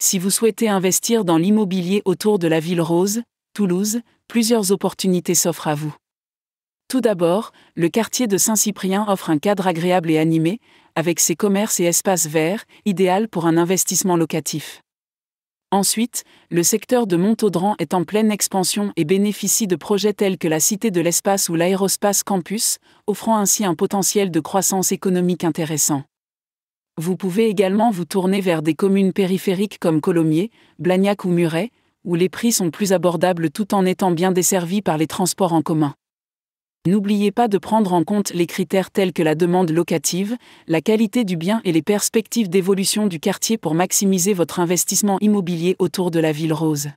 Si vous souhaitez investir dans l'immobilier autour de la ville rose, Toulouse, plusieurs opportunités s'offrent à vous. Tout d'abord, le quartier de Saint-Cyprien offre un cadre agréable et animé, avec ses commerces et espaces verts, idéal pour un investissement locatif. Ensuite, le secteur de Montaudran est en pleine expansion et bénéficie de projets tels que la Cité de l'espace ou l'Aérospace Campus, offrant ainsi un potentiel de croissance économique intéressant. Vous pouvez également vous tourner vers des communes périphériques comme Colomiers, Blagnac ou Muret, où les prix sont plus abordables tout en étant bien desservis par les transports en commun. N'oubliez pas de prendre en compte les critères tels que la demande locative, la qualité du bien et les perspectives d'évolution du quartier pour maximiser votre investissement immobilier autour de la ville rose.